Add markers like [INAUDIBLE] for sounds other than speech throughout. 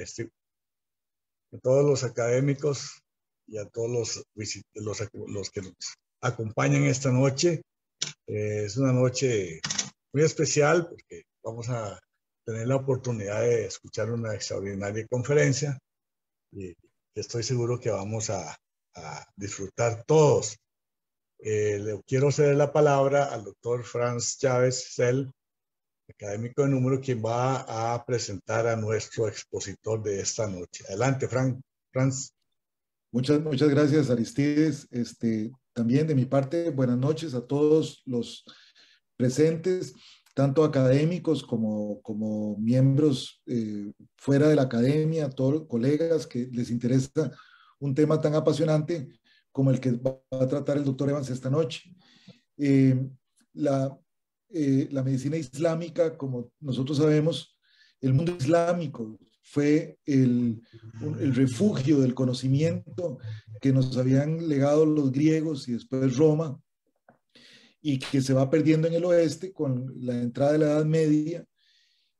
Este, a todos los académicos y a todos los, los, que nos acompañan esta noche. Eh, es una noche muy especial porque vamos a tener la oportunidad de escuchar una extraordinaria conferencia y estoy seguro que vamos a, disfrutar todos. Eh, le quiero ceder la palabra al doctor Franz Chávez Cel, académico de número, quien va a presentar a nuestro expositor de esta noche. Adelante, Frank, Franz. Muchas, muchas gracias, Aristides. Este, también de mi parte, buenas noches a todos los presentes, tanto académicos como, como miembros eh, fuera de la academia, todos colegas que les interesa un tema tan apasionante como el que va a tratar el doctor Evans esta noche. Eh, la, eh, la medicina islámica, como nosotros sabemos, el mundo islámico fue el, refugio del conocimiento que nos habían legado los griegos y después Roma, y que se va perdiendo en el oeste con la entrada de la Edad Media,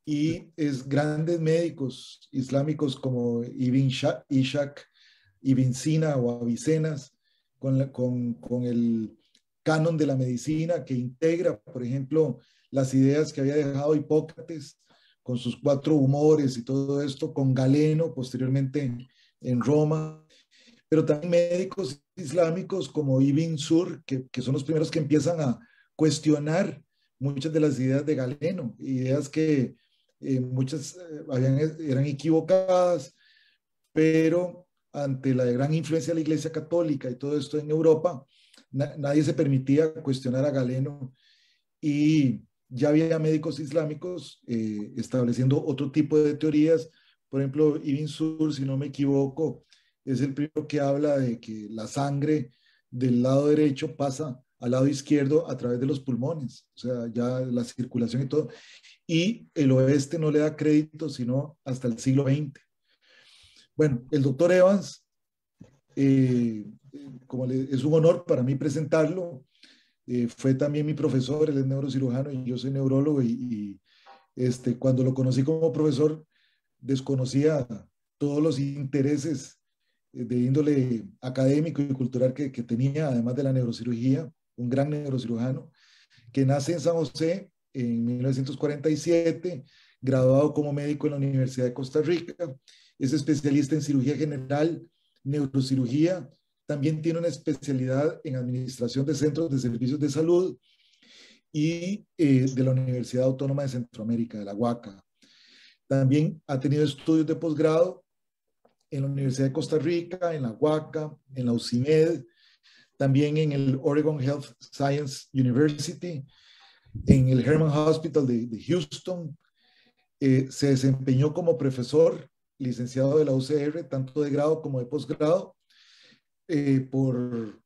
y es grandes médicos islámicos como Ibn Ishaq, Ibn Sina o Avicenas, con, con, con el canon de la medicina que integra, por ejemplo, las ideas que había dejado Hipócrates con sus cuatro humores y todo esto, con Galeno posteriormente en Roma, pero también médicos islámicos como Ibn Sur, que, son los primeros que empiezan a cuestionar muchas de las ideas de Galeno, ideas que eh, muchas eh, eran equivocadas, pero ante la gran influencia de la Iglesia Católica y todo esto en Europa, nadie se permitía cuestionar a Galeno y ya había médicos islámicos eh, estableciendo otro tipo de teorías. Por ejemplo, Ibn Sur, si no me equivoco, es el primero que habla de que la sangre del lado derecho pasa al lado izquierdo a través de los pulmones, o sea, ya la circulación y todo. Y el oeste no le da crédito sino hasta el siglo XX. Bueno, el doctor Evans eh, como es un honor para mí presentarlo. Eh, fue también mi profesor, él es neurocirujano y yo soy neurólogo y, este, cuando lo conocí como profesor desconocía todos los intereses eh, de índole académico y cultural que, que, tenía, además de la neurocirugía, un gran neurocirujano, que nace en San José en 1947, graduado como médico en la Universidad de Costa Rica, es especialista en cirugía general, neurocirugía también tiene una especialidad en administración de centros de servicios de salud y eh, de la Universidad Autónoma de Centroamérica, de la UACA. También ha tenido estudios de posgrado en la Universidad de Costa Rica, en la UACA, en la UCIMED, también en el Oregon Health Science University, en el Herman Hospital de, Houston. Eh, se desempeñó como profesor licenciado de la UCR, tanto de grado como de posgrado, eh, por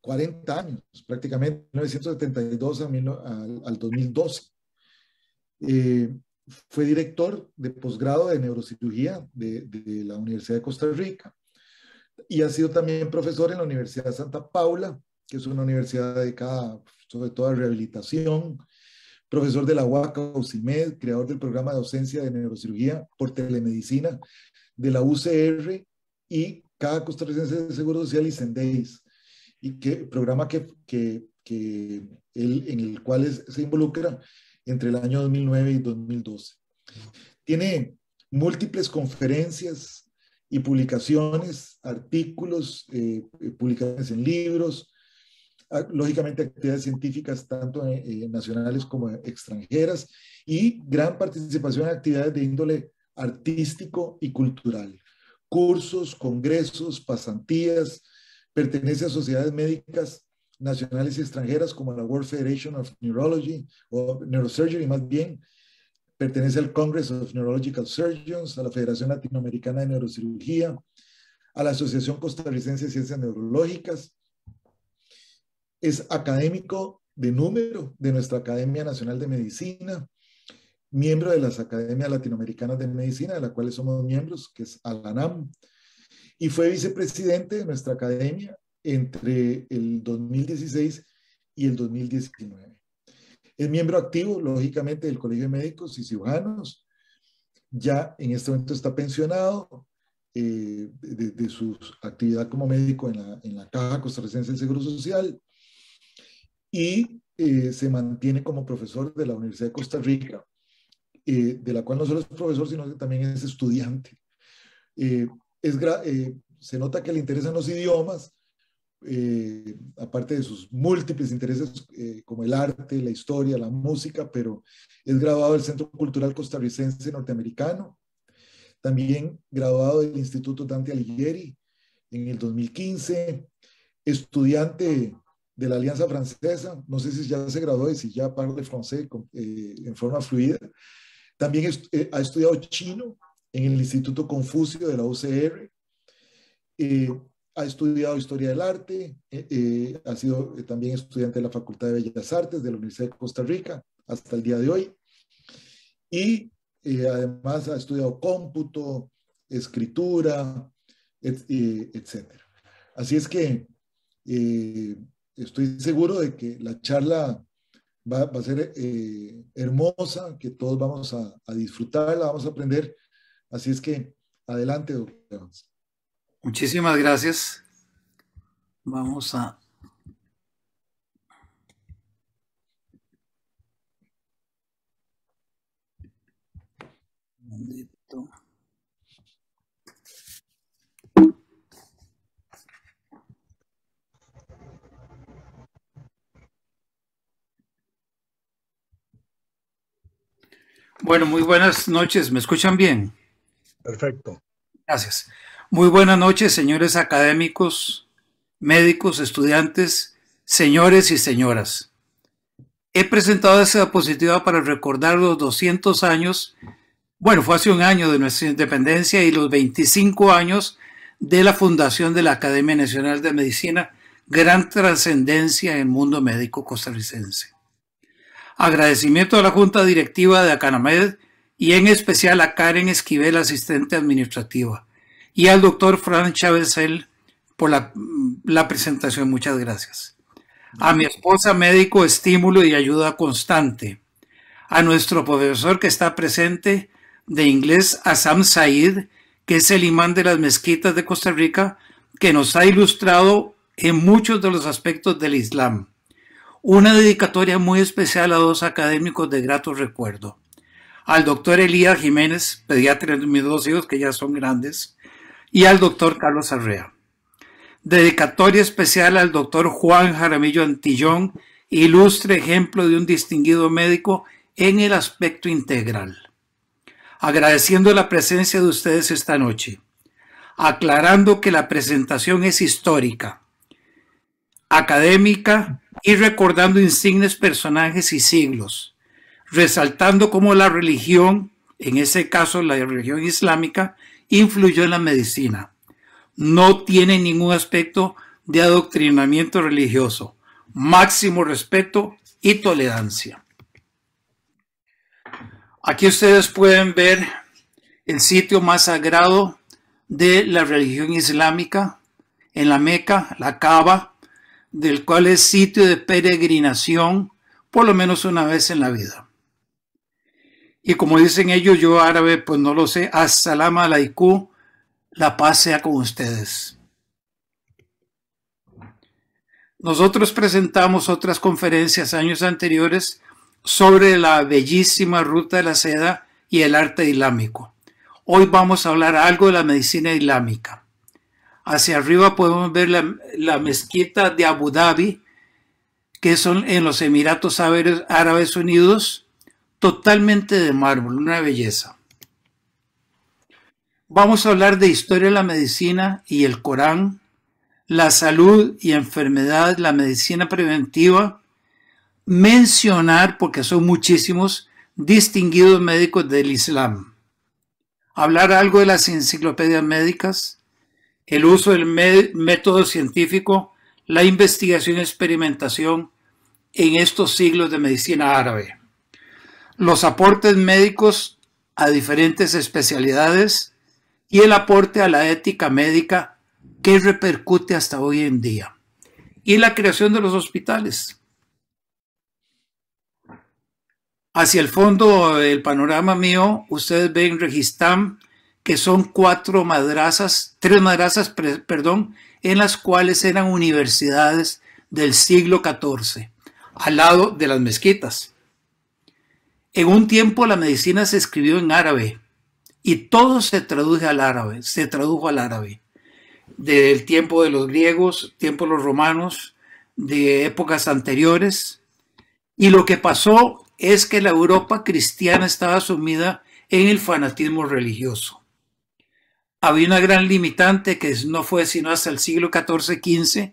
40 eh, años, prácticamente, 1972 al, 2012. Eh, fue director de posgrado de neurocirugía de, la Universidad de Costa Rica y ha sido también profesor en la Universidad de Santa Paula, que es una universidad dedicada sobre todo a rehabilitación, profesor de la UACA UCIMED, creador del programa de docencia de neurocirugía por telemedicina de la UCR y cada costarricense de Seguro Social y Sendéis, y que programa que, en el cual se involucra entre el año 2009 y 2012. Tiene múltiples conferencias y publicaciones, artículos, eh, publicados en libros, ah, lógicamente actividades científicas tanto eh, eh, nacionales como extranjeras y gran participación en actividades de índole artístico y cultural cursos, congresos, pasantías, pertenece a sociedades médicas nacionales y extranjeras como la World Federation of Neurology o Neurosurgery más bien, pertenece al Congress of Neurological Surgeons, a la Federación Latinoamericana de Neurocirugía, a la Asociación Costarricense de Ciencias Neurológicas. Es académico de número de nuestra Academia Nacional de Medicina, miembro de las Academias Latinoamericanas de Medicina, de las cuales somos miembros, que es ALANAM, y fue vicepresidente de nuestra academia entre el 2016 y el 2019. Es miembro activo, lógicamente, del Colegio de Médicos y Cirujanos. Ya en este momento está pensionado eh, de, su actividad como médico en la, en la Caja Costarricense del Seguro Social y eh, se mantiene como profesor de la Universidad de Costa Rica. Eh, de la cual no solo es profesor, sino que también es estudiante. Eh, es eh, se nota que le interesan los idiomas, aparte de sus múltiples intereses como el arte, la historia, la música, pero es graduado del Centro Cultural Costarricense Norteamericano, también graduado del Instituto Dante Alighieri en el 2015, estudiante de la Alianza Francesa, no sé si ya se graduó y si ya parle francés en forma fluida, también eh, ha estudiado chino en el Instituto Confucio de la UCR. Eh, ha estudiado historia del arte, eh, ha sido también estudiante de la Facultad de Bellas Artes de la Universidad de Costa Rica hasta el día de hoy. Y además ha estudiado cómputo, escritura, etcétera. etc. Así es que estoy seguro de que la charla va, a ser eh, hermosa, que todos vamos a, a disfrutarla, vamos a aprender. Así es que adelante, doctor Muchísimas gracias. Vamos a... Un Bueno, muy buenas noches. ¿Me escuchan bien? Perfecto. Gracias. Muy buenas noches, señores académicos, médicos, estudiantes, señores y señoras. He presentado esta diapositiva para recordar los 200 años, bueno, fue hace un año de nuestra independencia y los 25 años de la fundación de la Academia Nacional de Medicina, gran trascendencia en el mundo médico costarricense. Agradecimiento a la Junta Directiva de Acanamed y en especial a Karen Esquivel, asistente administrativa, y al doctor Fran Chávezel por la, mm, la presentación. Muchas gracias. A mi esposa médico, estímulo y ayuda constante. A nuestro profesor que está presente de inglés, Asam Said, que es el imán de las mezquitas de Costa Rica, que nos ha ilustrado en muchos de los aspectos del Islam. Una dedicatoria muy especial a dos académicos de grato recuerdo. Al doctor Elías Jiménez, pediatra de mis dos hijos que ya son grandes, y al doctor Carlos Arrea. Dedicatoria especial al doctor Juan Jaramillo Antillón, ilustre ejemplo de un distinguido médico en el aspecto integral. Agradeciendo la presencia de ustedes esta noche, aclarando que la presentación es histórica, académica y recordando insignes personajes y siglos, resaltando cómo la religión, en ese caso la religión islámica, influyó en la medicina. No tiene ningún aspecto de adoctrinamiento religioso. Máximo respeto y tolerancia. Aquí ustedes pueden ver el sitio más sagrado de la religión islámica en la Meca, la Cava, del cual es sitio de peregrinación por lo menos una vez en la vida. Y como dicen ellos, yo árabe, pues no lo sé, As-salamu alaikum, la paz sea con ustedes. Nosotros presentamos otras conferencias años anteriores sobre la bellísima ruta de la seda y el arte islámico. Hoy vamos a hablar algo de la medicina islámica. Hacia arriba podemos ver la, mezquita de Abu Dhabi, que son en los Emiratos Árabes Unidos, totalmente de mármol, una belleza. Vamos a hablar de historia de la medicina y el Corán, la salud y enfermedad, la medicina preventiva, mencionar, porque son muchísimos, distinguidos médicos del Islam. Hablar algo de las enciclopedias médicas, el uso del método científico, la investigación y experimentación en estos siglos de medicina árabe. Los aportes médicos a diferentes especialidades y el aporte a la ética médica que repercute hasta hoy en día. Y la creación de los hospitales. Hacia el fondo del panorama mío, ustedes ven Registam, que son cuatro madrazas, tres madrazas, perdón, en las cuales eran universidades del siglo XIV, al lado de las mezquitas. En un tiempo la medicina se escribió en árabe y todo se traduce al árabe, se tradujo al árabe. desde el tiempo de los griegos, tiempo de los romanos, de épocas anteriores. Y lo que pasó es que la Europa cristiana estaba sumida en el fanatismo religioso había una gran limitante que no fue sino hasta el siglo XIV-XV,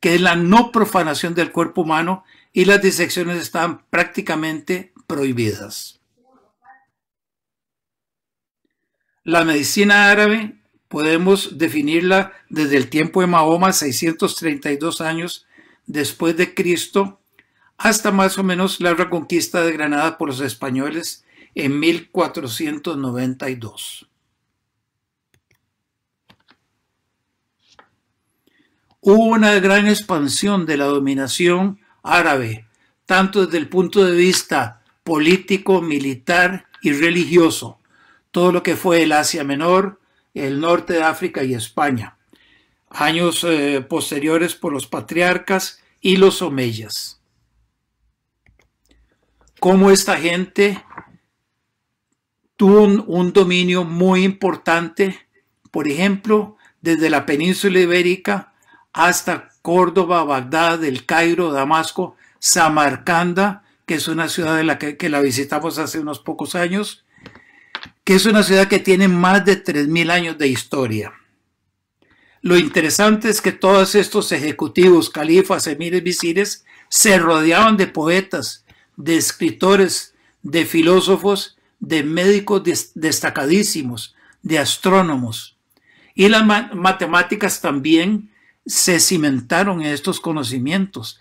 que es la no profanación del cuerpo humano y las disecciones estaban prácticamente prohibidas. La medicina árabe podemos definirla desde el tiempo de Mahoma, 632 años después de Cristo, hasta más o menos la reconquista de Granada por los españoles en 1492. hubo una gran expansión de la dominación árabe, tanto desde el punto de vista político, militar y religioso, todo lo que fue el Asia Menor, el norte de África y España, años eh, posteriores por los patriarcas y los omeyas. Como esta gente tuvo un dominio muy importante, por ejemplo, desde la península ibérica hasta Córdoba, Bagdad, El Cairo, Damasco, Samarcanda, que es una ciudad de la que, la visitamos hace unos pocos años, que es una ciudad que tiene más de 3.000 años de historia. Lo interesante es que todos estos ejecutivos, califas, emires, visires, se rodeaban de poetas, de escritores, de filósofos, de médicos destacadísimos, de astrónomos. Y las matemáticas también se cimentaron en estos conocimientos,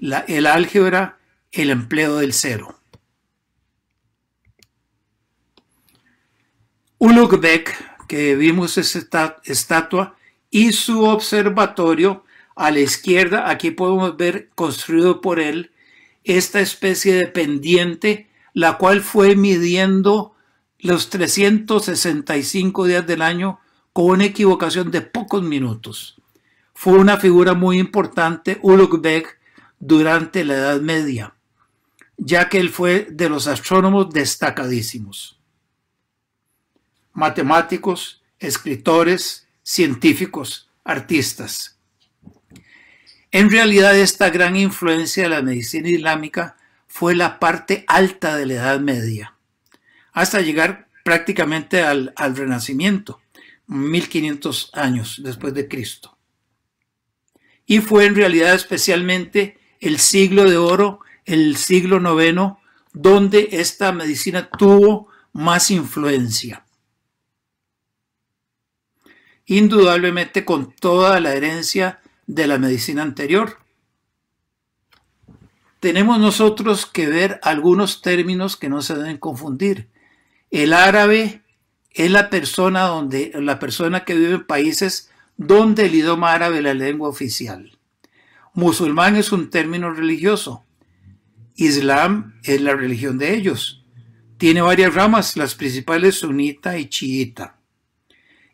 el álgebra, el empleo del cero. Ulugh Beck, que vimos esta estatua, y su observatorio a la izquierda, aquí podemos ver construido por él esta especie de pendiente, la cual fue midiendo los 365 días del año con una equivocación de pocos minutos fue una figura muy importante Ulugh-Beg durante la Edad Media, ya que él fue de los astrónomos destacadísimos. Matemáticos, escritores, científicos, artistas. En realidad esta gran influencia de la medicina islámica fue la parte alta de la Edad Media, hasta llegar prácticamente al, al Renacimiento, 1500 años después de Cristo y fue en realidad especialmente el siglo de oro, el siglo IX, donde esta medicina tuvo más influencia. Indudablemente con toda la herencia de la medicina anterior. Tenemos nosotros que ver algunos términos que no se deben confundir. El árabe es la persona donde la persona que vive en países donde el idioma árabe es la lengua oficial. Musulmán es un término religioso. Islam es la religión de ellos. Tiene varias ramas, las principales sunita y chiita.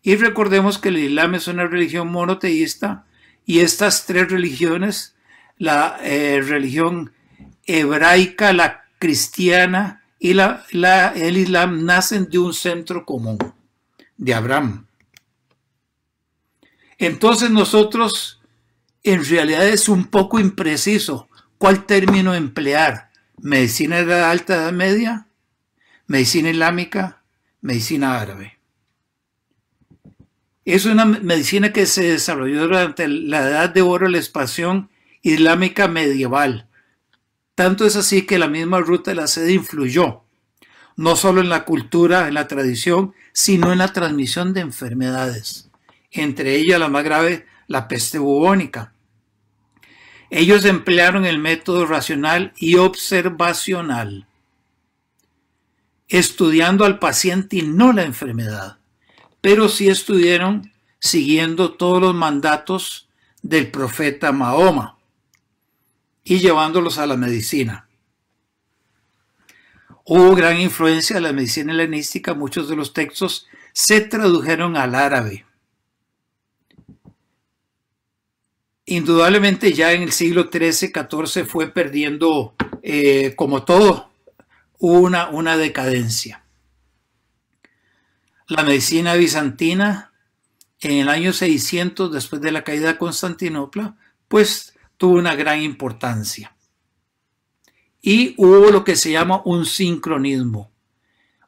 Y recordemos que el Islam es una religión monoteísta y estas tres religiones, la eh, religión hebraica, la cristiana y el Islam, nacen de un centro común, de Abraham. Entonces nosotros en realidad es un poco impreciso cuál término emplear. ¿Medicina de la Alta Edad Media? ¿Medicina islámica? ¿Medicina árabe? Es una medicina que se desarrolló durante la Edad de Oro, la expansión islámica medieval. Tanto es así que la misma ruta de la sede influyó, no solo en la cultura, en la tradición, sino en la transmisión de enfermedades entre ellas la más grave, la peste bubónica. Ellos emplearon el método racional y observacional, estudiando al paciente y no la enfermedad, pero sí estuvieron siguiendo todos los mandatos del profeta Mahoma y llevándolos a la medicina. Hubo gran influencia de la medicina helenística, muchos de los textos se tradujeron al árabe. indudablemente ya en el siglo XIII, XIV fue perdiendo, eh, como todo, una, una decadencia. La medicina bizantina en el año 600, después de la caída de Constantinopla, pues tuvo una gran importancia. Y hubo lo que se llama un sincronismo.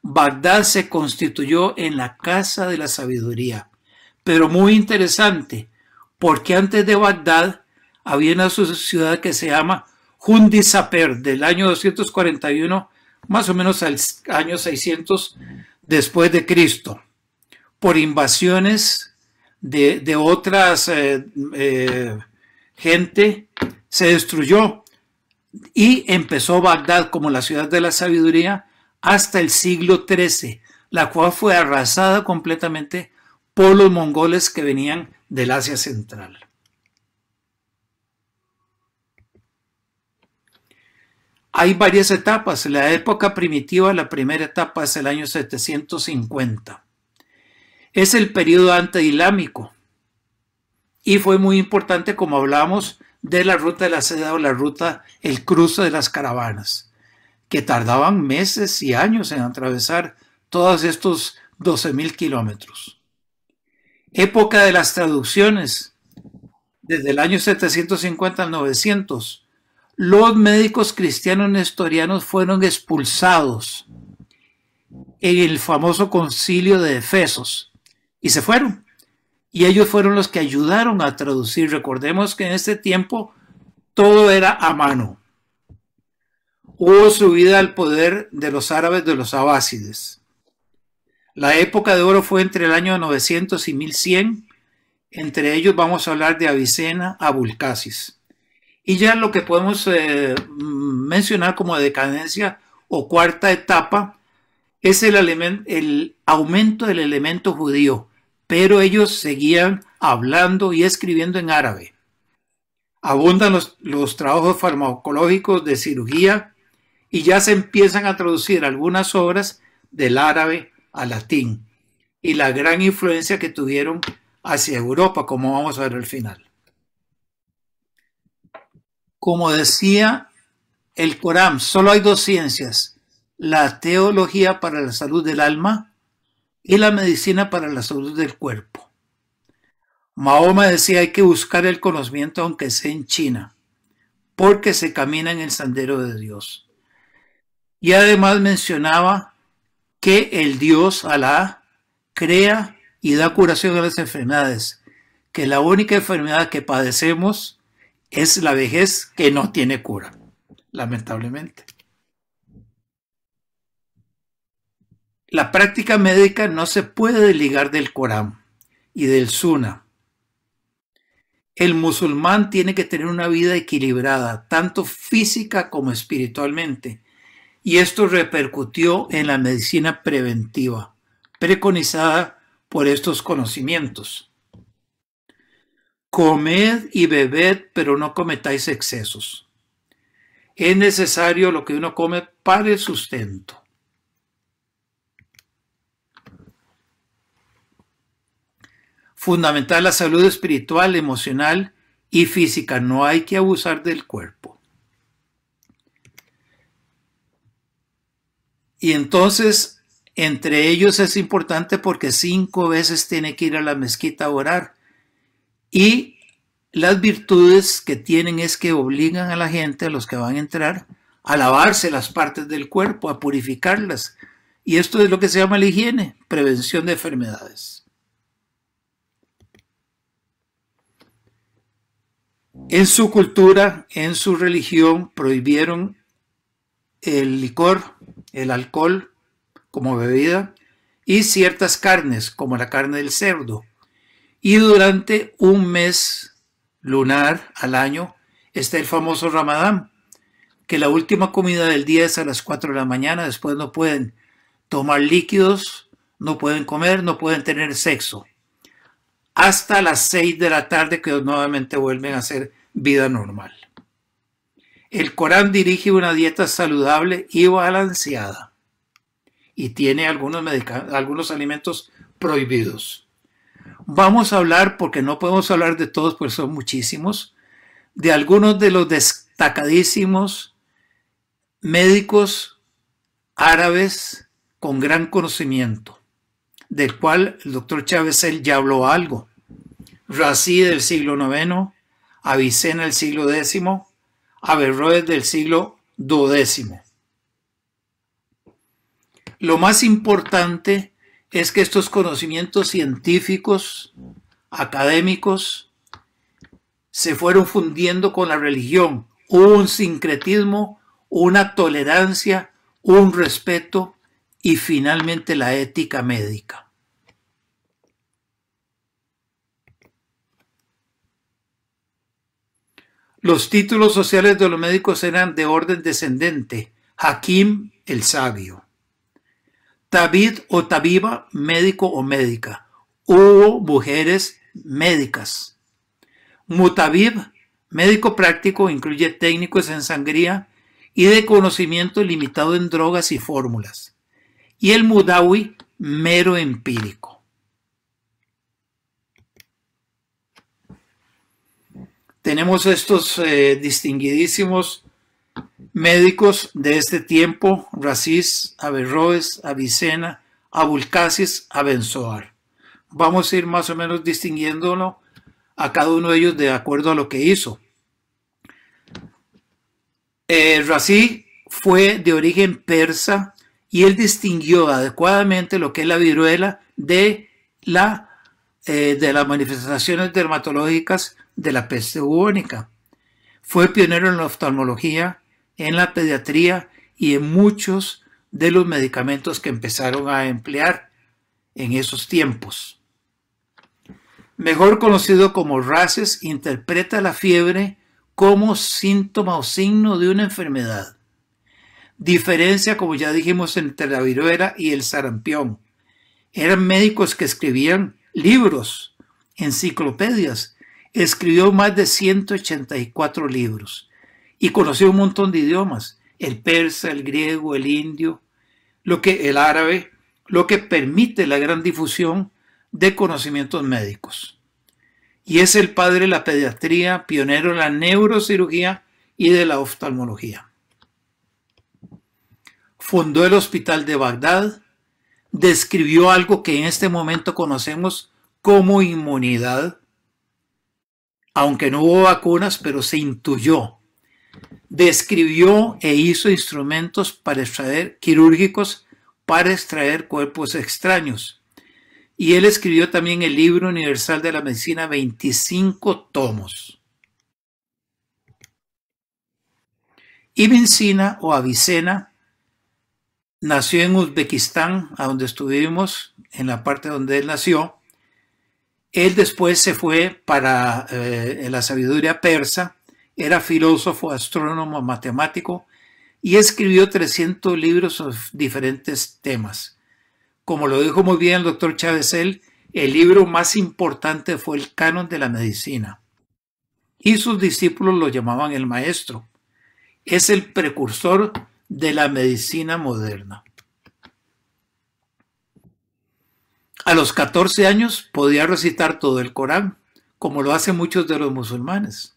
Bagdad se constituyó en la casa de la sabiduría. Pero muy interesante, porque antes de Bagdad había una ciudad que se llama Jundisaper del año 241, más o menos al año 600 después de Cristo, por invasiones de, otras eh, eh, gente, se destruyó y empezó Bagdad como la ciudad de la sabiduría hasta el siglo XIII, la cual fue arrasada completamente por los mongoles que venían del Asia Central. Hay varias etapas. La época primitiva, la primera etapa es el año 750. Es el periodo antedilámico y fue muy importante, como hablamos, de la ruta de la seda o la ruta, el cruce de las caravanas, que tardaban meses y años en atravesar todos estos 12.000 kilómetros época de las traducciones, desde el año 750 al 900, los médicos cristianos nestorianos fueron expulsados en el famoso concilio de Efesos y se fueron. Y ellos fueron los que ayudaron a traducir. Recordemos que en este tiempo todo era a mano. Hubo subida al poder de los árabes de los abásides. La época de oro fue entre el año 900 y 1100. Entre ellos vamos a hablar de Avicena a Vulcasis. Y ya lo que podemos eh, mencionar como decadencia o cuarta etapa es el, aumento del elemento judío, pero ellos seguían hablando y escribiendo en árabe. Abundan los trabajos farmacológicos de cirugía y ya se empiezan a traducir algunas obras del árabe al latín y la gran influencia que tuvieron hacia Europa, como vamos a ver al final. Como decía el Corán, solo hay dos ciencias, la teología para la salud del alma y la medicina para la salud del cuerpo. Mahoma decía hay que buscar el conocimiento aunque sea en China, porque se camina en el sendero de Dios. Y además mencionaba que el Dios, Alá, crea y da curación a las enfermedades, que la única enfermedad que padecemos es la vejez que no tiene cura, lamentablemente. La práctica médica no se puede desligar del Corán y del Sunna. El musulmán tiene que tener una vida equilibrada, tanto física como espiritualmente, y esto repercutió en la medicina preventiva, preconizada por estos conocimientos. Comed y bebed, pero no cometáis excesos. Es necesario lo que uno come para el sustento. Fundamental la salud espiritual, emocional y física. No hay que abusar del cuerpo. Y entonces, entre ellos es importante porque cinco veces tiene que ir a la mezquita a orar. Y las virtudes que tienen es que obligan a la gente, a los que van a entrar, a lavarse las partes del cuerpo, a purificarlas. Y esto es lo que se llama la higiene, prevención de enfermedades. En su cultura, en su religión, prohibieron el licor, el alcohol como bebida y ciertas carnes como la carne del cerdo. Y durante un mes lunar al año está el famoso ramadán, que la última comida del día es a las 4 de la mañana, después no pueden tomar líquidos, no pueden comer, no pueden tener sexo. Hasta las 6 de la tarde que nuevamente vuelven a hacer vida normal. El Corán dirige una dieta saludable y balanceada y tiene algunos, algunos alimentos prohibidos. Vamos a hablar, porque no podemos hablar de todos, pues son muchísimos, de algunos de los destacadísimos médicos árabes con gran conocimiento, del cual el doctor Chávez él ya habló algo. Razi del siglo IX, Avicena del siglo X, Averroes del siglo XII. Lo más importante es que estos conocimientos científicos, académicos, se fueron fundiendo con la religión. Hubo un sincretismo, una tolerancia, un respeto y finalmente la ética médica. Los títulos sociales de los médicos eran de orden descendente. Hakim el sabio. David o Tabiba, médico o médica. Hubo mujeres médicas. Mutabib, médico práctico, incluye técnicos en sangría y de conocimiento limitado en drogas y fórmulas. Y el Mudawi, mero empírico. tenemos estos eh, distinguidísimos médicos de este tiempo, Racis, Averroes, Avicena, Abulcasis, Abenzoar. Vamos a ir más o menos distinguiéndolo a cada uno de ellos de acuerdo a lo que hizo. Eh, Rací fue de origen persa y él distinguió adecuadamente lo que es la viruela de, la, eh, de las manifestaciones dermatológicas de la peste bubónica. Fue pionero en la oftalmología, en la pediatría y en muchos de los medicamentos que empezaron a emplear en esos tiempos. Mejor conocido como Races, interpreta la fiebre como síntoma o signo de una enfermedad. Diferencia, como ya dijimos, entre la viruela y el sarampión. Eran médicos que escribían libros, enciclopedias Escribió más de 184 libros y conoció un montón de idiomas, el persa, el griego, el indio, lo que el árabe, lo que permite la gran difusión de conocimientos médicos. Y es el padre de la pediatría, pionero de la neurocirugía y de la oftalmología. Fundó el Hospital de Bagdad, describió algo que en este momento conocemos como inmunidad aunque no hubo vacunas, pero se intuyó. Describió e hizo instrumentos para extraer quirúrgicos para extraer cuerpos extraños. Y él escribió también el libro universal de la medicina, 25 tomos. Sina o Avicena nació en Uzbekistán, a donde estuvimos, en la parte donde él nació, él después se fue para eh, la sabiduría persa, era filósofo, astrónomo, matemático y escribió 300 libros sobre diferentes temas. Como lo dijo muy bien el doctor Chávez, el libro más importante fue el canon de la medicina. Y sus discípulos lo llamaban el maestro. Es el precursor de la medicina moderna. A los 14 años podía recitar todo el Corán, como lo hacen muchos de los musulmanes.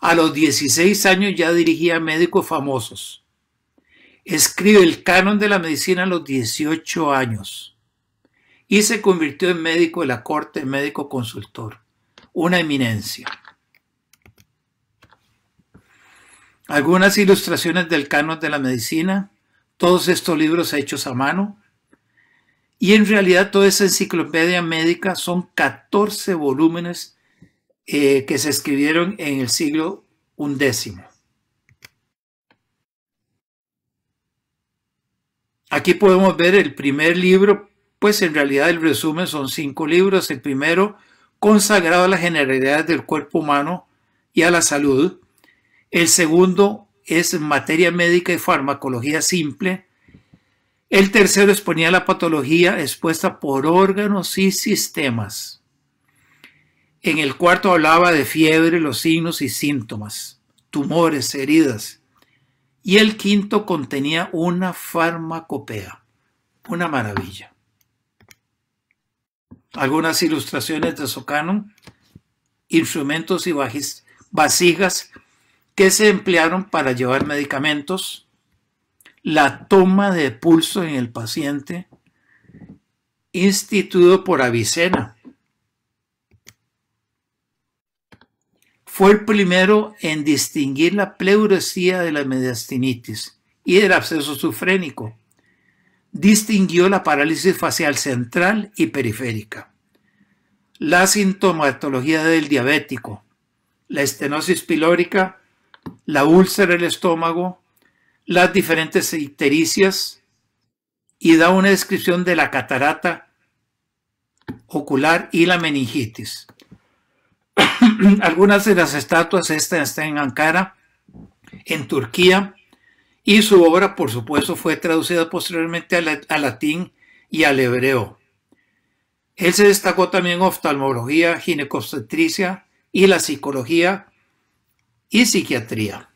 A los 16 años ya dirigía médicos famosos. Escribe el canon de la medicina a los 18 años y se convirtió en médico de la corte, médico consultor, una eminencia. Algunas ilustraciones del canon de la medicina, todos estos libros hechos a mano, y en realidad toda esa enciclopedia médica son 14 volúmenes eh, que se escribieron en el siglo XI. Aquí podemos ver el primer libro, pues en realidad el resumen son cinco libros. El primero, consagrado a las generalidades del cuerpo humano y a la salud. El segundo es materia médica y farmacología simple. El tercero exponía la patología expuesta por órganos y sistemas. En el cuarto hablaba de fiebre, los signos y síntomas, tumores, heridas. Y el quinto contenía una farmacopea. Una maravilla. Algunas ilustraciones de Socano, instrumentos y vasijas que se emplearon para llevar medicamentos, la toma de pulso en el paciente instituido por Avicena. Fue el primero en distinguir la pleuresía de la mediastinitis y del absceso sufrénico. Distinguió la parálisis facial central y periférica, la sintomatología del diabético, la estenosis pilórica, la úlcera del estómago, las diferentes ictericias y da una descripción de la catarata ocular y la meningitis. [CLEARS THROAT] Algunas de las estatuas, están está en Ankara, en Turquía, y su obra, por supuesto, fue traducida posteriormente al, latín y al hebreo. Él se destacó también en oftalmología, ginecobstetricia y la psicología y psiquiatría.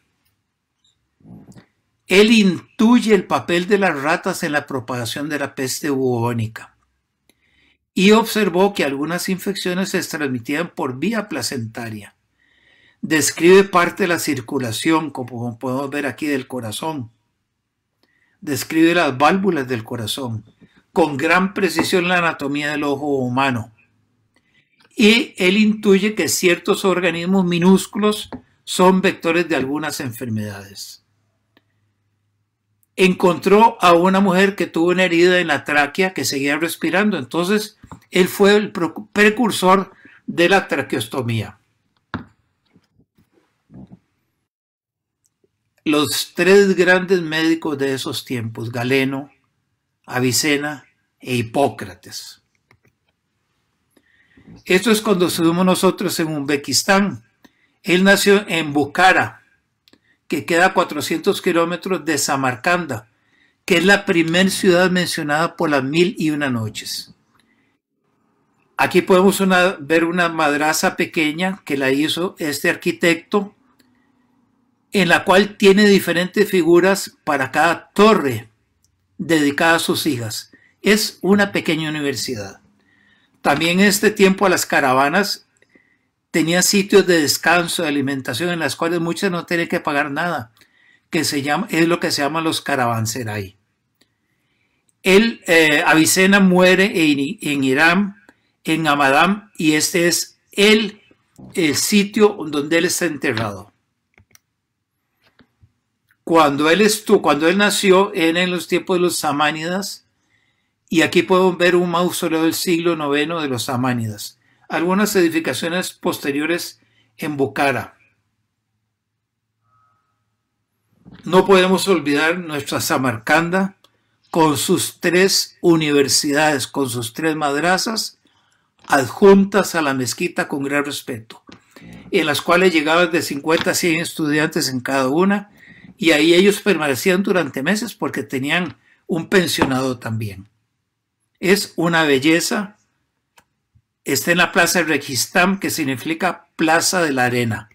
Él intuye el papel de las ratas en la propagación de la peste bubónica y observó que algunas infecciones se transmitían por vía placentaria. Describe parte de la circulación, como podemos ver aquí, del corazón. Describe las válvulas del corazón. Con gran precisión la anatomía del ojo humano. Y él intuye que ciertos organismos minúsculos son vectores de algunas enfermedades encontró a una mujer que tuvo una herida en la tráquea que seguía respirando. Entonces, él fue el precursor de la traqueostomía. Los tres grandes médicos de esos tiempos, Galeno, Avicena e Hipócrates. Esto es cuando estuvimos nosotros en Uzbekistán. Él nació en Bukhara, que queda a 400 kilómetros de Samarcanda, que es la primer ciudad mencionada por las mil y una noches. Aquí podemos ver una madraza pequeña que la hizo este arquitecto, en la cual tiene diferentes figuras para cada torre dedicada a sus hijas. Es una pequeña universidad. También en este tiempo a las caravanas tenía sitios de descanso, de alimentación, en las cuales muchos no tenían que pagar nada, que se llama, es lo que se llama los caravanserai. El eh, Avicena muere en, Irán, en Amadán, y este es el, el sitio donde él está enterrado. Cuando él, estuvo, cuando él nació, era en los tiempos de los samánidas, y aquí podemos ver un mausoleo del siglo IX de los samánidas algunas edificaciones posteriores en Bukhara. No podemos olvidar nuestra Samarcanda con sus tres universidades, con sus tres madrazas adjuntas a la mezquita con gran respeto, en las cuales llegaban de 50 a 100 estudiantes en cada una y ahí ellos permanecían durante meses porque tenían un pensionado también. Es una belleza Está en la plaza de Registán que significa Plaza de la Arena.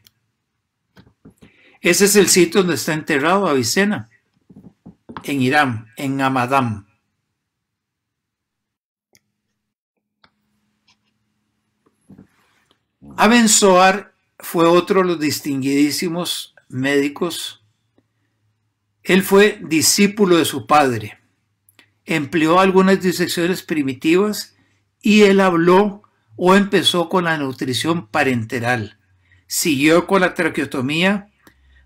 Ese es el sitio donde está enterrado Avicena, en Irán, en Amadán. Abenzoar fue otro de los distinguidísimos médicos. Él fue discípulo de su padre. Empleó algunas disecciones primitivas y él habló o empezó con la nutrición parenteral, siguió con la traqueotomía,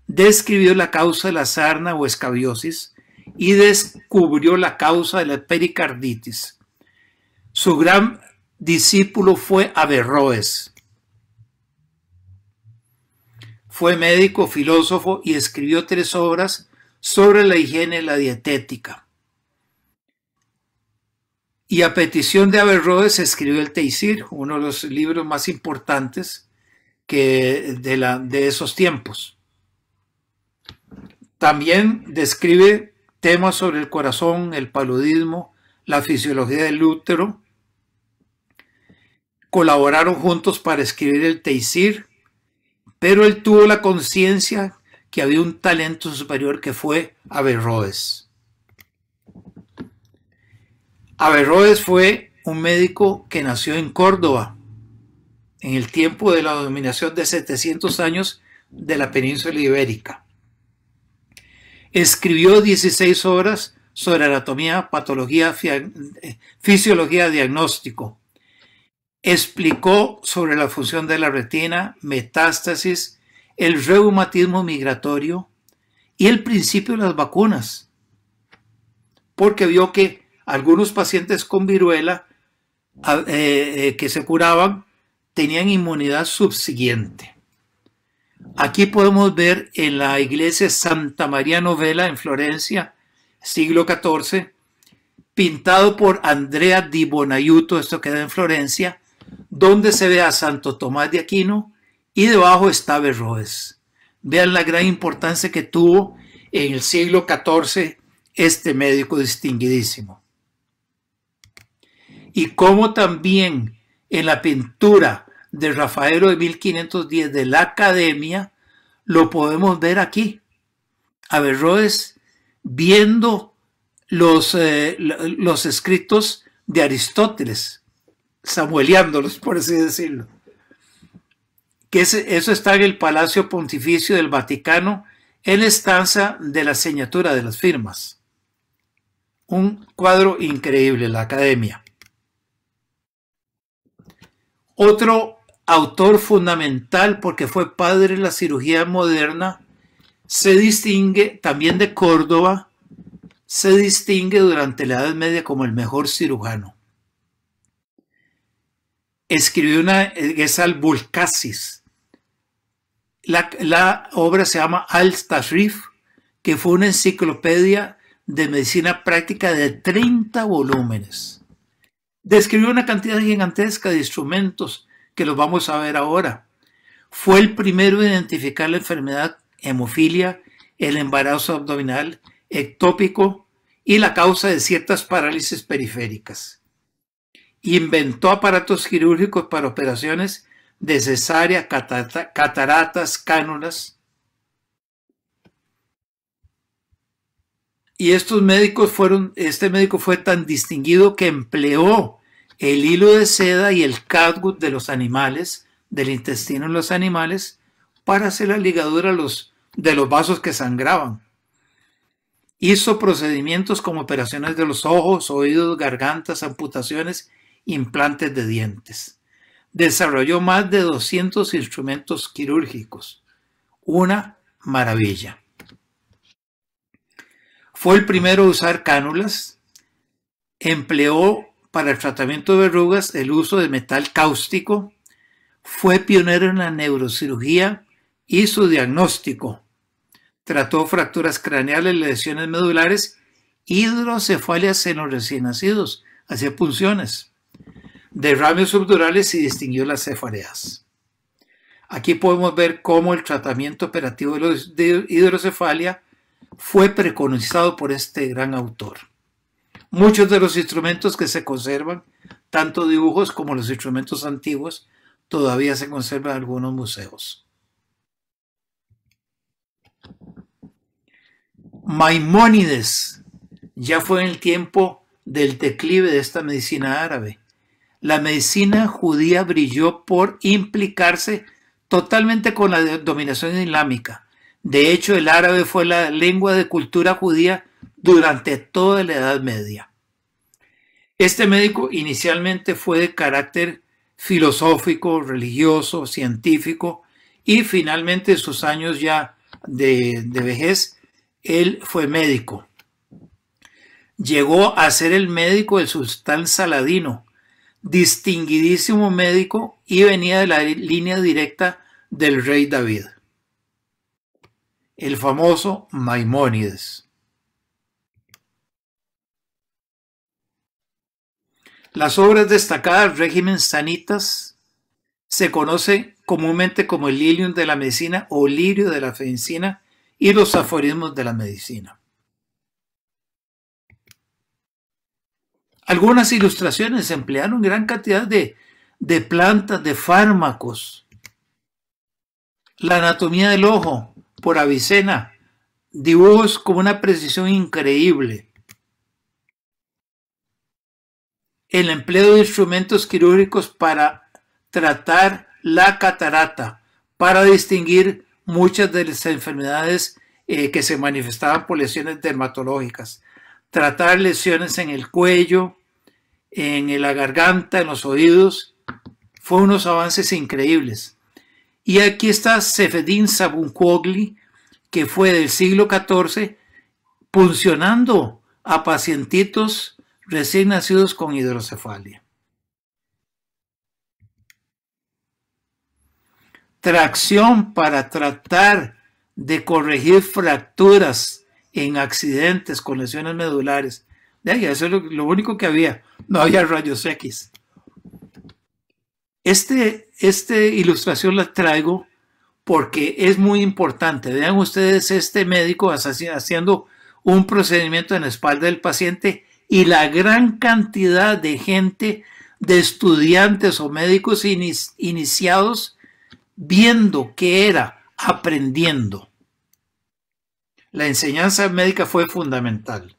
describió la causa de la sarna o escabiosis y descubrió la causa de la pericarditis. Su gran discípulo fue Averroes. Fue médico, filósofo y escribió tres obras sobre la higiene y la dietética. Y a petición de Averroes escribió el Teisir, uno de los libros más importantes de, de esos tiempos. También describe temas sobre el corazón, el paludismo, la fisiología del útero. Colaboraron juntos para escribir el Teisir, pero él tuvo la conciencia que había un talento superior que fue Averroes. Averroes fue un médico que nació en Córdoba en el tiempo de la dominación de 700 años de la península ibérica. Escribió 16 obras sobre anatomía, patología, eh, fisiología, diagnóstico. Explicó sobre la función de la retina, metástasis, el reumatismo migratorio y el principio de las vacunas, porque vio que algunos pacientes con viruela ah, eh, eh, que se curaban tenían inmunidad subsiguiente. Aquí podemos ver en la iglesia Santa María Novella en Florencia, siglo XIV, pintado por Andrea di Bonaiuto, esto queda en Florencia, donde se ve a Santo Tomás de Aquino y debajo está Berroes. Vean la gran importancia que tuvo en el siglo XIV este médico distinguidísimo y como también en la pintura de Rafaelo de 1510 de la Academia, lo podemos ver aquí. Averroes viendo los, eh, los escritos de Aristóteles, samueleándolos, por así decirlo. Que eso está en el Palacio Pontificio del Vaticano, en la estanza de la señatura de las firmas. Un cuadro increíble, la academia. Otro autor fundamental porque fue padre de la cirugía moderna, se distingue también de Córdoba, se distingue durante la Edad Media como el mejor cirujano. Escribió una, es al Vulcasis. La, la obra se llama Al-Tashrif, que fue una enciclopedia de medicina práctica de 30 volúmenes describió una cantidad gigantesca de instrumentos que los vamos a ver ahora. Fue el primero en identificar la enfermedad hemofilia, el embarazo abdominal ectópico y la causa de ciertas parálisis periféricas. Inventó aparatos quirúrgicos para operaciones de cesárea, cataratas, cánulas, y estos médicos fueron, este médico fue tan distinguido que empleó el hilo de seda y el catgut de los animales, del intestino de los animales, para hacer la ligadura de los vasos que sangraban. Hizo procedimientos como operaciones de los ojos, oídos, gargantas, amputaciones, implantes de dientes. Desarrolló más de 200 instrumentos quirúrgicos. Una maravilla. Fue el primero a usar cánulas, empleó para el tratamiento de verrugas el uso de metal cáustico, fue pionero en la neurocirugía y su diagnóstico. Trató fracturas craneales, lesiones medulares, hidrocefalia en los recién nacidos, hacía punciones, derrames subdurales y distinguió las cefaleas. Aquí podemos ver cómo el tratamiento operativo de la hidrocefalia fue preconizado por este gran autor. Muchos de los instrumentos que se conservan, tanto dibujos como los instrumentos antiguos, todavía se conservan en algunos museos. Maimónides ya fue en el tiempo del declive de esta medicina árabe. La medicina judía brilló por implicarse totalmente con la dominación islámica de hecho, el árabe fue la lengua de cultura judía durante toda la Edad Media. Este médico inicialmente fue de carácter filosófico, religioso, científico y finalmente en sus años ya de, de vejez, él fue médico. Llegó a ser el médico del sultán Saladino, distinguidísimo médico y venía de la línea directa del rey David el famoso Maimónides. Las obras destacadas del régimen sanitas se conocen comúnmente como el lilium de la medicina o lirio de la medicina y los aforismos de la medicina. Algunas ilustraciones emplearon gran cantidad de plantas, de fármacos, la anatomía del ojo, por Avicena. Dibujos con una precisión increíble. El empleo de instrumentos quirúrgicos para tratar la catarata, para distinguir muchas de las enfermedades eh, que se manifestaban por lesiones dermatológicas. Tratar lesiones en el cuello, en la garganta, en los oídos. Fue unos avances increíbles. Y aquí está Sefedín Sabuncuogli, que fue del siglo XIV, puncionando a pacientitos recién nacidos con hidrocefalia. Tracción para tratar de corregir fracturas en accidentes con lesiones medulares. De eso es lo único que había. No había rayos X. Este, este, ilustración la traigo porque es muy importante. Vean ustedes este médico haciendo un procedimiento en la espalda del paciente y la gran cantidad de gente, de estudiantes o médicos iniciados, viendo qué era, aprendiendo. La enseñanza médica fue fundamental.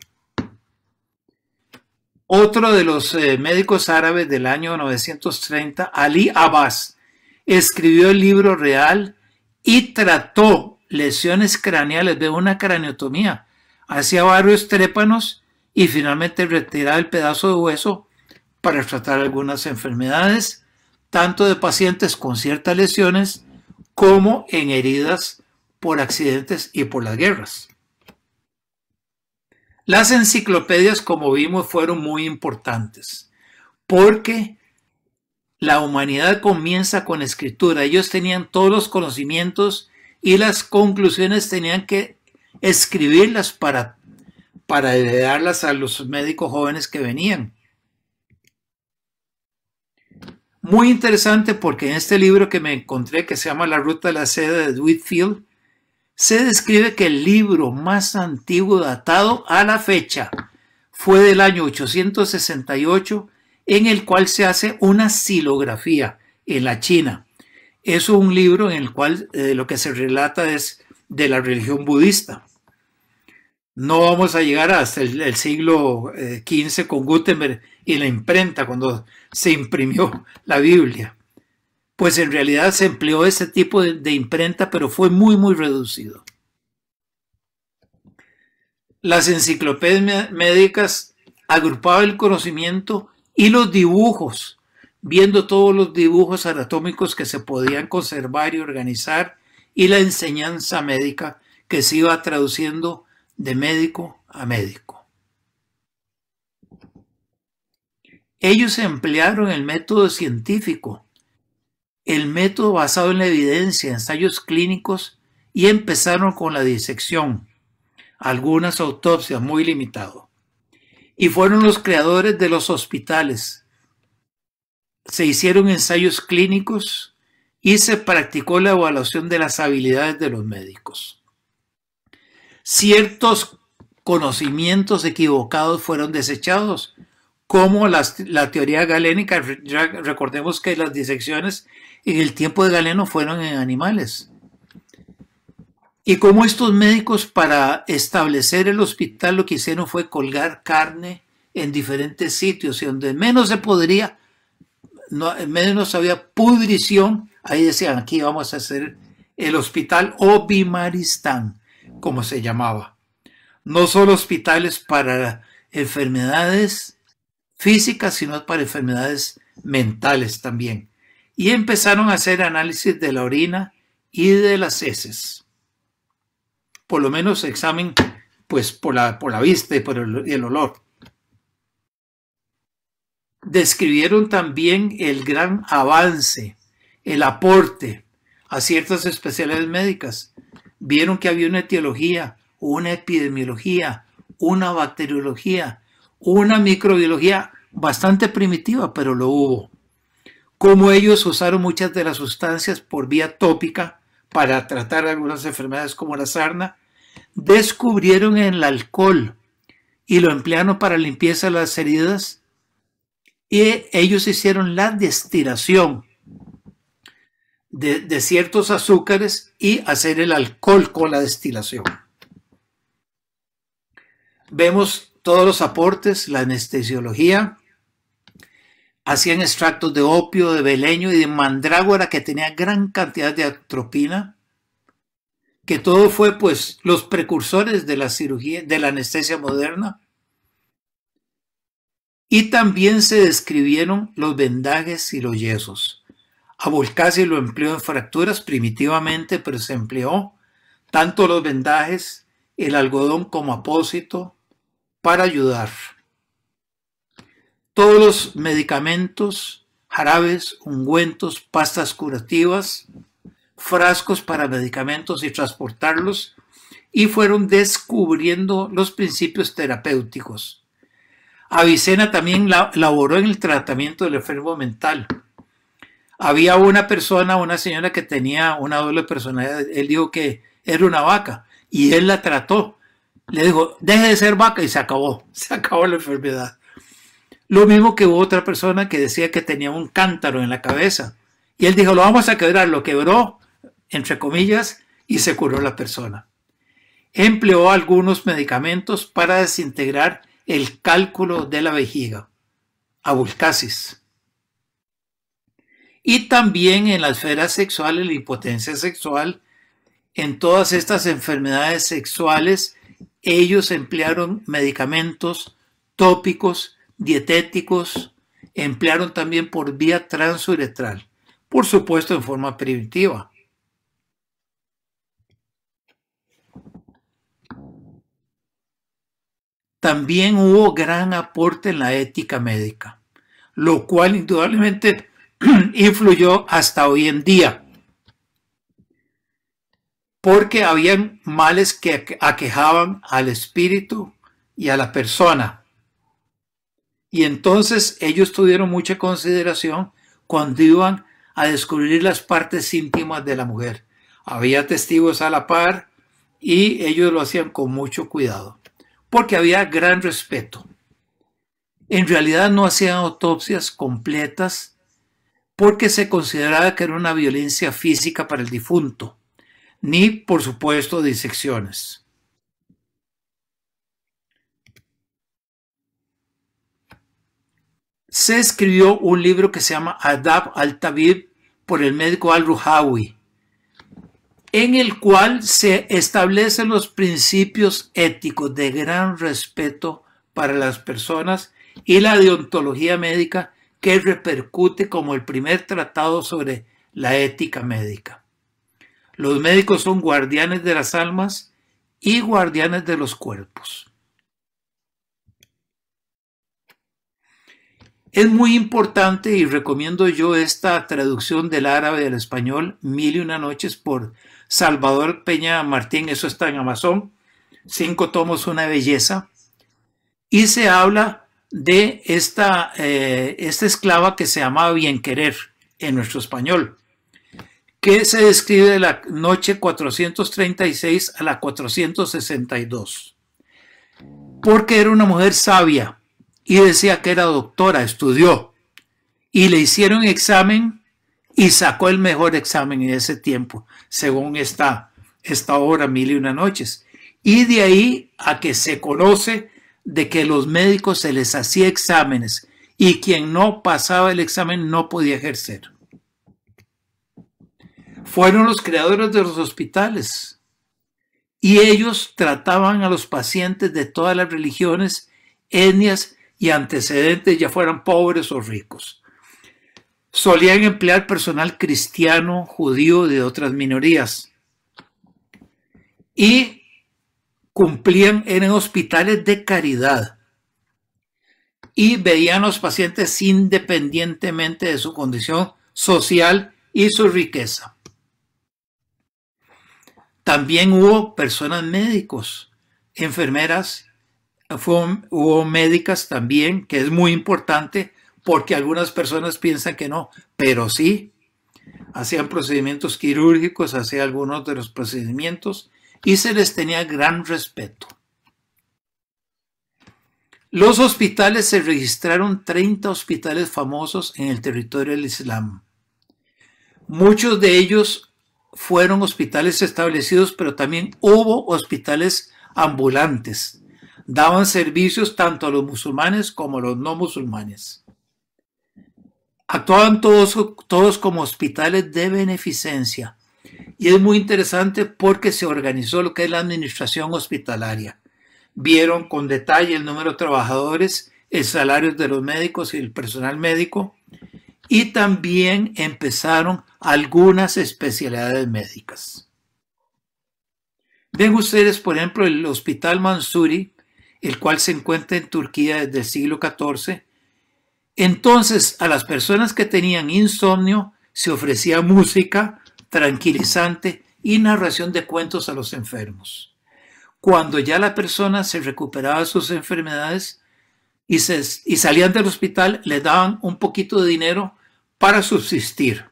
Otro de los eh, médicos árabes del año 930, Ali Abbas, escribió el libro real y trató lesiones craneales de una craniotomía. Hacía varios trépanos y finalmente retiraba el pedazo de hueso para tratar algunas enfermedades, tanto de pacientes con ciertas lesiones como en heridas por accidentes y por las guerras. Las enciclopedias, como vimos, fueron muy importantes porque la humanidad comienza con escritura. Ellos tenían todos los conocimientos y las conclusiones tenían que escribirlas para, para heredarlas a los médicos jóvenes que venían. Muy interesante porque en este libro que me encontré que se llama La Ruta de la Seda de Whitfield, se describe que el libro más antiguo datado a la fecha fue del año 868, en el cual se hace una silografía en la China. Es un libro en el cual eh, lo que se relata es de la religión budista. No vamos a llegar hasta el, siglo XV eh, con Gutenberg y la imprenta, cuando se imprimió la Biblia pues en realidad se empleó ese tipo de, imprenta, pero fue muy, muy reducido. Las enciclopedias médicas agrupaban el conocimiento y los dibujos, viendo todos los dibujos anatómicos que se podían conservar y organizar, y la enseñanza médica que se iba traduciendo de médico a médico. Ellos emplearon el método científico el método basado en la evidencia, ensayos clínicos y empezaron con la disección, algunas autopsias muy limitado. Y fueron los creadores de los hospitales. Se hicieron ensayos clínicos y se practicó la evaluación de las habilidades de los médicos. Ciertos conocimientos equivocados fueron desechados, como la teoría galénica, recordemos que las disecciones en el tiempo de Galeno fueron en animales. Y como estos médicos para establecer el hospital lo que hicieron fue colgar carne en diferentes sitios y donde menos se podría, menos había pudrición, ahí decían, aquí vamos a hacer el hospital Obimaristán, como se llamaba. No solo hospitales para enfermedades físicas, sino para enfermedades mentales también y empezaron a hacer análisis de la orina y de las heces. Por lo menos examen pues por la, por la vista y por el, el olor. Describieron también el gran avance, el aporte a ciertas especialidades médicas. Vieron que había una etiología, una epidemiología, una bacteriología, una microbiología bastante primitiva, pero lo hubo como ellos usaron muchas de las sustancias por vía tópica para tratar algunas enfermedades como la sarna, descubrieron el alcohol y lo emplearon para limpieza de las heridas y ellos hicieron la destilación de, de ciertos azúcares y hacer el alcohol con la destilación. Vemos todos los aportes, la anestesiología, hacían extractos de opio, de beleño y de mandrágora que tenía gran cantidad de atropina, que todo fue pues los precursores de la cirugía, de la anestesia moderna. Y también se describieron los vendajes y los yesos. A Volcasi lo empleó en fracturas primitivamente, pero se empleó tanto los vendajes, el algodón como apósito para ayudar todos los medicamentos, jarabes, ungüentos, pastas curativas, frascos para medicamentos y transportarlos, y fueron descubriendo los principios terapéuticos. Avicena también laboró en el tratamiento del enfermo mental. Había una persona, una señora que tenía una doble personalidad, él dijo que era una vaca y él la trató. Le dijo, deje de ser vaca y se acabó, [LAUGHS] se acabó la enfermedad. Lo mismo que hubo otra persona que decía que tenía un cántaro en la cabeza. Y él dijo, lo vamos a quebrar. Lo quebró, entre comillas, y se curó la persona. Empleó algunos medicamentos para desintegrar el cálculo de la vejiga, abulcasis. Y también en la esfera sexual, en la impotencia sexual, en todas estas enfermedades sexuales, ellos emplearon medicamentos tópicos dietéticos, emplearon también por vía transuretral, por supuesto en forma primitiva. También hubo gran aporte en la ética médica, lo cual indudablemente [CLEARS THROAT] influyó hasta hoy en día, porque habían males que aquejaban al espíritu y a la persona y entonces ellos tuvieron mucha consideración cuando iban a descubrir las partes íntimas de la mujer. Había testigos a la par y ellos lo hacían con mucho cuidado, porque había gran respeto. En realidad no hacían autopsias completas porque se consideraba que era una violencia física para el difunto, ni por supuesto disecciones. se escribió un libro que se llama Adab al-Tabib por el médico al-Ruhawi, en el cual se establecen los principios éticos de gran respeto para las personas y la deontología médica que repercute como el primer tratado sobre la ética médica. Los médicos son guardianes de las almas y guardianes de los cuerpos. Es muy importante y recomiendo yo esta traducción del árabe al español, Mil y una noches, por Salvador Peña Martín, eso está en Amazon, cinco tomos, una belleza, y se habla de esta, eh, esta esclava que se llamaba Bien Querer en nuestro español, que se describe de la noche 436 a la 462, porque era una mujer sabia, y decía que era doctora, estudió. Y le hicieron examen y sacó el mejor examen en ese tiempo, según esta, esta obra Mil y una noches. Y de ahí a que se conoce de que los médicos se les hacía exámenes y quien no pasaba el examen no podía ejercer. Fueron los creadores de los hospitales y ellos trataban a los pacientes de todas las religiones, etnias y antecedentes, ya fueran pobres o ricos. Solían emplear personal cristiano, judío de otras minorías. Y cumplían, en hospitales de caridad y veían a los pacientes independientemente de su condición social y su riqueza. También hubo personas médicos, enfermeras hubo médicas también, que es muy importante porque algunas personas piensan que no, pero sí, hacían procedimientos quirúrgicos, hacían algunos de los procedimientos y se les tenía gran respeto. Los hospitales se registraron 30 hospitales famosos en el territorio del Islam. Muchos de ellos fueron hospitales establecidos, pero también hubo hospitales ambulantes, daban servicios tanto a los musulmanes como a los no musulmanes. Actuaban todos, como hospitales de beneficencia. Y es muy interesante porque se organizó lo que es la administración hospitalaria. Vieron con detalle el número de trabajadores, el salario de los médicos y el personal médico. Y también empezaron algunas especialidades médicas. Ven ustedes, por ejemplo, el Hospital Mansuri el cual se encuentra en Turquía desde el siglo XIV, entonces a las personas que tenían insomnio se ofrecía música tranquilizante y narración de cuentos a los enfermos. Cuando ya la persona se recuperaba de sus enfermedades y, y salían del hospital, le daban un poquito de dinero para subsistir.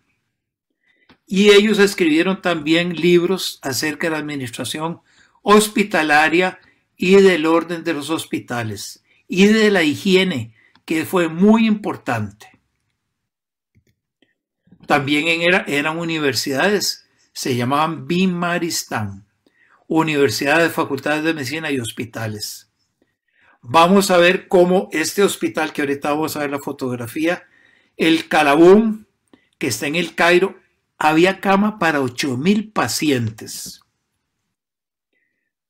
Y ellos escribieron también libros acerca de la administración hospitalaria y del orden de los hospitales y de la higiene, que fue muy importante. También eran universidades, se llamaban Bimaristán, universidades, facultades de medicina y hospitales. Vamos a ver cómo este hospital, que ahorita vamos a ver la fotografía, el Calabún, que está en el Cairo, había cama para 8.000 pacientes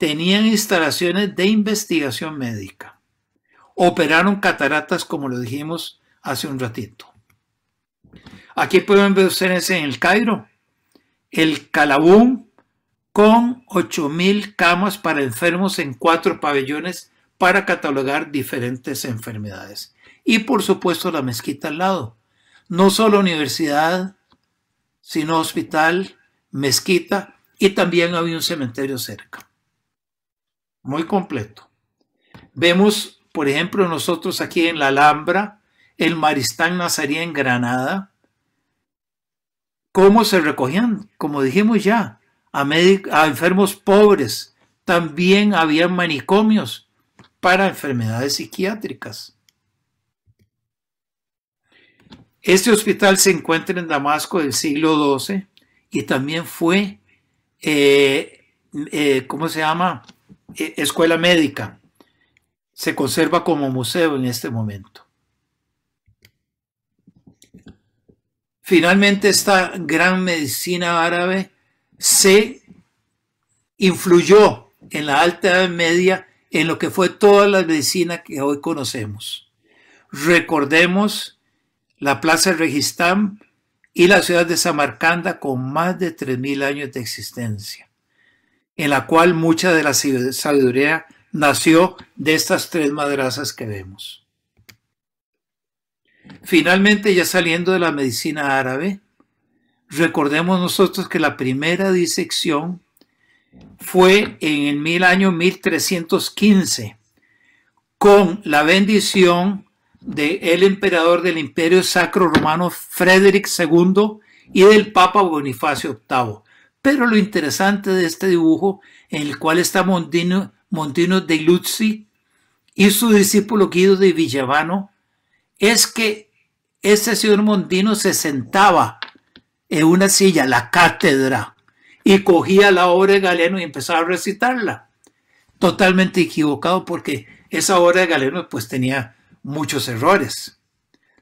tenían instalaciones de investigación médica. Operaron cataratas, como lo dijimos hace un ratito. Aquí pueden ver ustedes en el Cairo el Calabún con 8.000 camas para enfermos en cuatro pabellones para catalogar diferentes enfermedades. Y por supuesto la mezquita al lado. No solo universidad, sino hospital, mezquita y también había un cementerio cerca muy completo. Vemos, por ejemplo, nosotros aquí en la Alhambra, el Maristán Nazarí en Granada, cómo se recogían, como dijimos ya, a, enfermos pobres. También había manicomios para enfermedades psiquiátricas. Este hospital se encuentra en Damasco del siglo XII y también fue, eh, eh, ¿cómo se llama? E-, escuela médica. Se conserva como museo en este momento. Finalmente, esta gran medicina árabe se influyó en la Alta Edad Media en lo que fue toda la medicina que hoy conocemos. Recordemos la Plaza Registán y la ciudad de Samarcanda con más de 3.000 años de existencia en la cual mucha de la sabiduría nació de estas tres madrazas que vemos. Finalmente, ya saliendo de la medicina árabe, recordemos nosotros que la primera disección fue en el mil año 1315 con la bendición del el emperador del Imperio Sacro Romano Frederick II y del Papa Bonifacio VIII. Pero lo interesante de este dibujo, en el cual está Montino, Montino de Luzzi y su discípulo Guido de Villavano, es que este señor Montino se sentaba en una silla, la cátedra, y cogía la obra de Galeno y empezaba a recitarla. Totalmente equivocado porque esa obra de Galeno pues tenía muchos errores.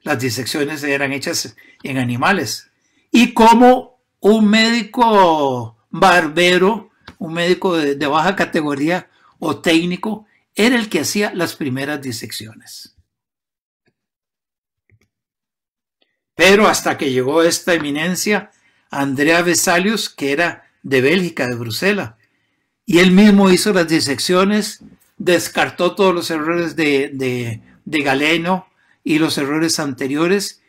Las disecciones eran hechas en animales. Y como un médico barbero, un médico de, baja categoría o técnico, era el que hacía las primeras disecciones. Pero hasta que llegó esta eminencia, Andrea Vesalius, que era de Bélgica, de Bruselas, y él mismo hizo las disecciones, descartó todos los errores de, de Galeno y los errores anteriores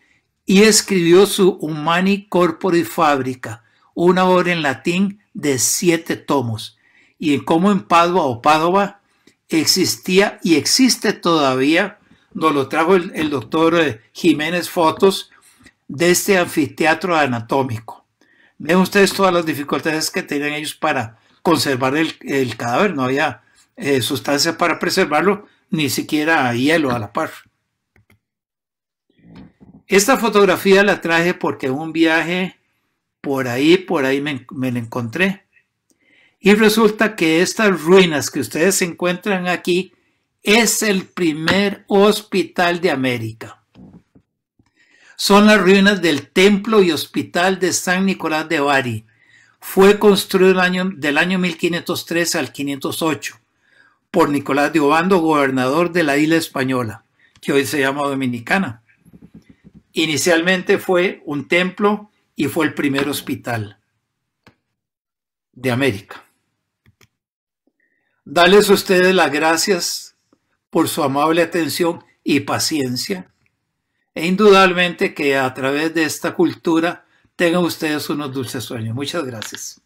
y escribió su Humani Corpori Fabrica, una obra en latín de siete tomos, y en cómo en Padua o Padova existía y existe todavía, nos lo trajo el, doctor eh, Jiménez Fotos, de este anfiteatro anatómico. Ven ustedes todas las dificultades que tenían ellos para conservar el, cadáver, no había eh, sustancia sustancias para preservarlo, ni siquiera hielo a la par. Esta fotografía la traje porque un viaje por ahí, por ahí me, la encontré. Y resulta que estas ruinas que ustedes encuentran aquí es el primer hospital de América. Son las ruinas del templo y hospital de San Nicolás de Bari. Fue construido año, del año 1503 al 508 por Nicolás de Obando, gobernador de la isla española, que hoy se llama Dominicana. Inicialmente fue un templo y fue el primer hospital de América. Dales a ustedes las gracias por su amable atención y paciencia. E indudablemente que a través de esta cultura tengan ustedes unos dulces sueños. Muchas gracias.